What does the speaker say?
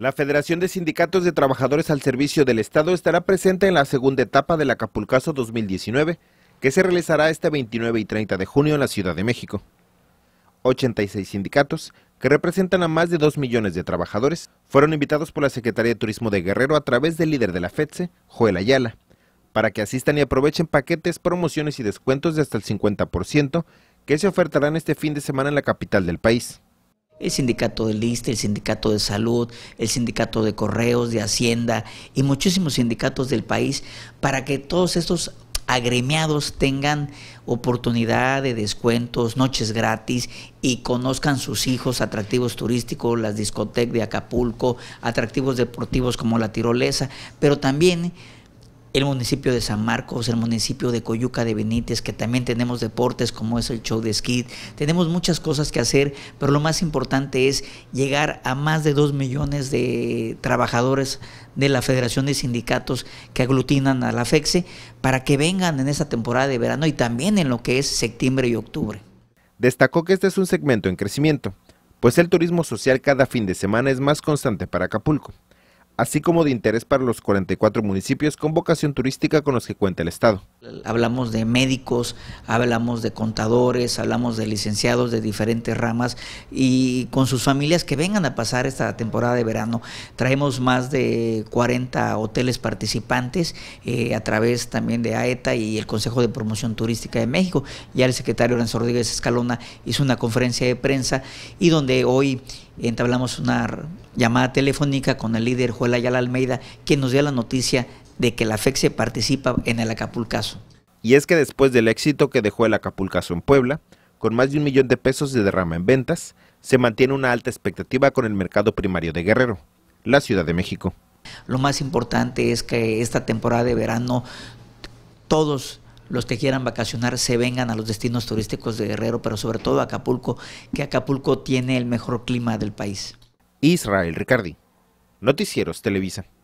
La Federación de Sindicatos de Trabajadores al Servicio del Estado estará presente en la segunda etapa del Acapulcaso 2019, que se realizará este 29 y 30 de junio en la Ciudad de México. 86 sindicatos, que representan a más de 2 millones de trabajadores, fueron invitados por la Secretaría de Turismo de Guerrero a través del líder de la FEDSE, Joel Ayala, para que asistan y aprovechen paquetes, promociones y descuentos de hasta el 50% que se ofertarán este fin de semana en la capital del país. El sindicato del lista el sindicato de salud, el sindicato de correos, de hacienda y muchísimos sindicatos del país para que todos estos agremiados tengan oportunidad de descuentos, noches gratis y conozcan sus hijos, atractivos turísticos, las discotecas de Acapulco, atractivos deportivos como la tirolesa, pero también el municipio de San Marcos, el municipio de Coyuca de Benítez, que también tenemos deportes como es el show de esquí. Tenemos muchas cosas que hacer, pero lo más importante es llegar a más de dos millones de trabajadores de la Federación de Sindicatos que aglutinan a la FEXE para que vengan en esta temporada de verano y también en lo que es septiembre y octubre. Destacó que este es un segmento en crecimiento, pues el turismo social cada fin de semana es más constante para Acapulco así como de interés para los 44 municipios con vocación turística con los que cuenta el Estado. Hablamos de médicos, hablamos de contadores, hablamos de licenciados de diferentes ramas y con sus familias que vengan a pasar esta temporada de verano. Traemos más de 40 hoteles participantes eh, a través también de AETA e y el Consejo de Promoción Turística de México. Ya el secretario Lorenzo Rodríguez Escalona hizo una conferencia de prensa y donde hoy entablamos una llamada telefónica con el líder Juela Ayala Almeida, quien nos dio la noticia de que la FEC se participa en el Acapulcaso. Y es que después del éxito que dejó el Acapulcaso en Puebla, con más de un millón de pesos de derrama en ventas, se mantiene una alta expectativa con el mercado primario de Guerrero, la Ciudad de México. Lo más importante es que esta temporada de verano todos los que quieran vacacionar se vengan a los destinos turísticos de Guerrero, pero sobre todo Acapulco, que Acapulco tiene el mejor clima del país. Israel Ricardi, Noticieros Televisa.